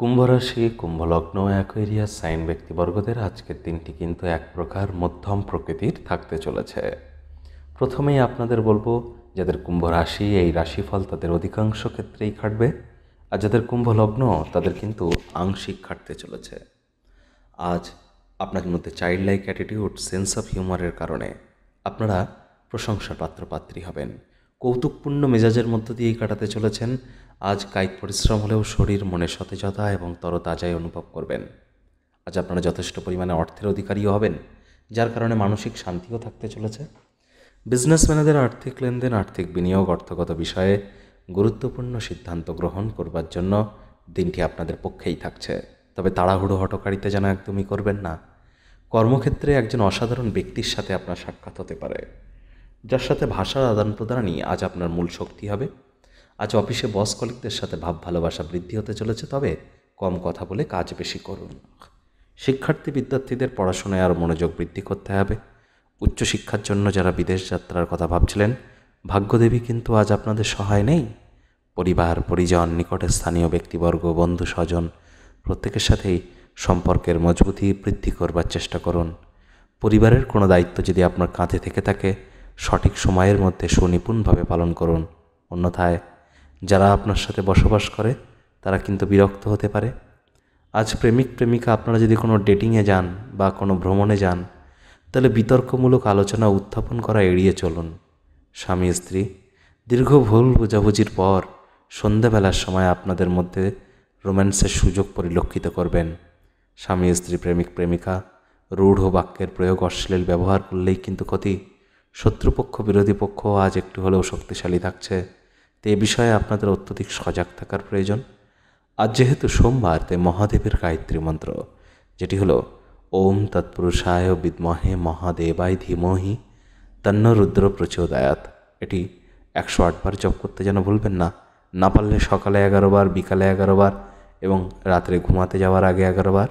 কুম্ভরাশি কুম্ভলগ্ন অ্যাকোয়েরিয়া sign ব্যক্তিবর্গদের আজকের দিনটি কিন্তু এক প্রকার মধ্যম প্রকৃতির থাকতে চলেছে প্রথমেই আপনাদের বলবো যাদের কুম্ভ রাশি এই রাশিফল তাদের অধিকাংশ ক্ষেত্রেই খাটবে আর যাদের কুম্ভলগ্ন তাদের কিন্তু আংশিক খাটতে চলেছে আজ আপনাদের মধ্যে child like attitude sense of হিউমারের কারণে আপনারা প্রশংসার পাত্রপাত্রী হবেন কৌতুকপূর্ণ মেজাজের মধ্য দিয়েই কাটাতে চলেছেন আজ কায়িক পরিশ্রম হলেও শরীর মনে সতেজতা এবং তরতাজাই অনুভব করবেন আজ আপনারা যথেষ্ট পরিমাণে অর্থের অধিকারীও হবেন যার কারণে মানসিক শান্তিও থাকতে চলেছে বিজনেসম্যানদের আর্থিক লেনদেন আর্থিক বিনিয়োগ অর্থগত বিষয়ে গুরুত্বপূর্ণ সিদ্ধান্ত গ্রহণ করবার জন্য দিনটি আপনাদের পক্ষেই থাকছে তবে তাড়াহুড়ো হটকারিতে যেন একদমই করবেন না কর্মক্ষেত্রে একজন অসাধারণ ব্যক্তির সাথে আপনার সাক্ষাৎ হতে পারে যার সাথে ভাষার আদান প্রদানই আজ আপনার মূল শক্তি হবে আজ অফিসে বস কলিকদের সাথে ভাব ভালোবাসা বৃদ্ধি হতে চলেছে তবে কম কথা বলে কাজ বেশি করুন শিক্ষার্থী বিদ্যার্থীদের পড়াশোনায় আরও মনোযোগ বৃদ্ধি করতে হবে উচ্চশিক্ষার জন্য যারা বিদেশ যাত্রার কথা ভাবছিলেন ভাগ্যদেবী কিন্তু আজ আপনাদের সহায় নেই পরিবার পরিজন নিকটে স্থানীয় ব্যক্তিবর্গ বন্ধু স্বজন প্রত্যেকের সাথেই সম্পর্কের মজবুতি বৃদ্ধি করবার চেষ্টা করুন পরিবারের কোনো দায়িত্ব যদি আপনার কাঁধে থেকে থাকে সঠিক সময়ের মধ্যে সুনিপুণভাবে পালন করুন অন্যথায় যারা আপনার সাথে বসবাস করে তারা কিন্তু বিরক্ত হতে পারে আজ প্রেমিক প্রেমিকা আপনারা যদি কোনো ডেটিংয়ে যান বা কোনো ভ্রমণে যান তাহলে বিতর্কমূলক আলোচনা উত্থাপন করা এড়িয়ে চলুন স্বামী স্ত্রী দীর্ঘ ভুল বোঝাবুঝির পর সন্ধ্যাবেলার সময় আপনাদের মধ্যে রোম্যান্সের সুযোগ পরিলক্ষিত করবেন স্বামী স্ত্রী প্রেমিক প্রেমিকা রূঢ় বাক্যের প্রয়োগ অশ্লীল ব্যবহার করলেই কিন্তু ক্ষতি শত্রুপক্ষ বিরোধী পক্ষ আজ একটু হলেও শক্তিশালী থাকছে তে বিষয়ে আপনাদের অত্যধিক সজাগ থাকার প্রয়োজন আজ যেহেতু সোমবার তাই মহাদেবের গায়ত্রী মন্ত্র যেটি হলো ওম তৎপুরুষায় বিদ্মহে মহাদেবায় ধীমহি তন্ন রুদ্র প্রচোদয়াত এটি একশো আটবার জপ করতে যেন ভুলবেন না না পারলে সকালে এগারো বার বিকালে এগারো বার এবং রাত্রে ঘুমাতে যাওয়ার আগে এগারো বার